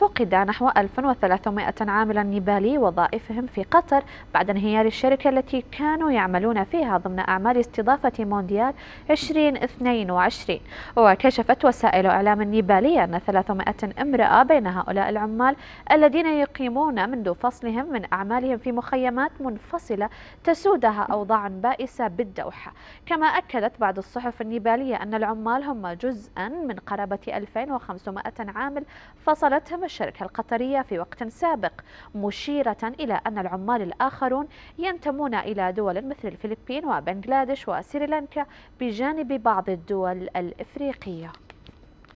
فقد نحو 1300 عاملا نيبالي وظائفهم في قطر بعد انهيار الشركة التي كانوا يعملون فيها ضمن أعمال استضافة مونديال 2022 وكشفت وسائل إعلام نيبالية أن 300 امرأة بين هؤلاء العمال الذين يقيمون منذ فصلهم من أعمالهم في مخيمات منفصلة تسودها أوضاع بائسة بالدوحة كما أكدت بعض الصحف النيبالية أن العمال هم جزءا من قرابة 2500 عامل فصلتهم الشركة القطرية في وقت سابق مشيرة إلى أن العمال الآخرون ينتمون إلى دول مثل الفلبين وبنغلاديش وسريلانكا بجانب بعض الدول الإفريقية